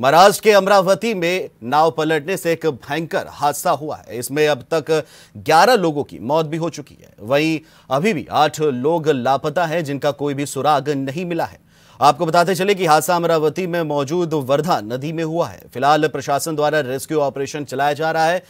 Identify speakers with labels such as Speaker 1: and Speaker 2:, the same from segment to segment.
Speaker 1: महाराष्ट्र के अमरावती में नाव पलटने से एक भयंकर हादसा हुआ है इसमें अब तक 11 लोगों की मौत भी हो चुकी है वहीं अभी भी आठ लोग लापता हैं जिनका कोई भी सुराग नहीं मिला है आपको बताते चले कि हादसा अमरावती में मौजूद वर्धा नदी में हुआ है फिलहाल प्रशासन द्वारा रेस्क्यू ऑपरेशन चलाया जा रहा है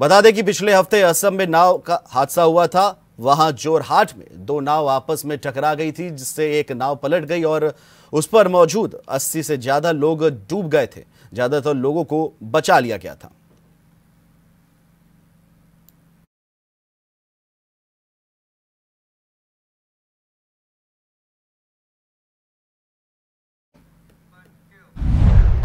Speaker 1: बता दें कि पिछले हफ्ते असम में नाव का हादसा हुआ था वहां जोरहाट में दो नाव आपस में टकरा गई थी जिससे एक नाव पलट गई और उस पर मौजूद 80 से ज़्यादा लोग डूब
Speaker 2: गए थे ज़्यादातर तो लोगों को बचा लिया गया था